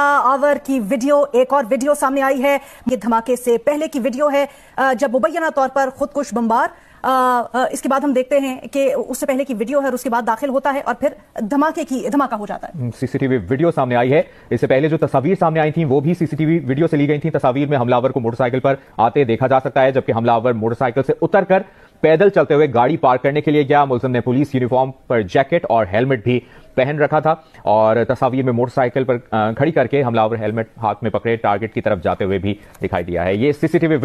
our की video एक और वीडियो सामने आई है ये धमाके से पहले की वीडियो है जब मुबैना तौर पर खुदकुश बम्बार इसके बाद हम देखते हैं कि उससे पहले की वीडियो है और उसके बाद दाखिल होता है और फिर धमाके की धमाका हो जाता है सीसीटीवी वीडियो सामने आई है इससे पहले जो तस्वीर सामने आई थी वो भी सीसीटीवी वीडियो से ली गई थी तस्वीर में हमलावर को मोटरसाइकिल पर आते देखा जा सकता है जबकि हमलावर मोटरसाइकिल से उतर कर पैदल चलते हुए गाड़ी पार्क करने के लिए गया मुलजम ने पुलिस यूनिफॉर्म पर जैकेट और हेलमेट भी पहन रखा था और तस्वीर में मोटरसाइकिल पर खड़ी करके हमलावर हेलमेट हाथ में पकड़े टारगेट की तरफ जाते हुए भी दिखाई दिया है ये सीसीटीवी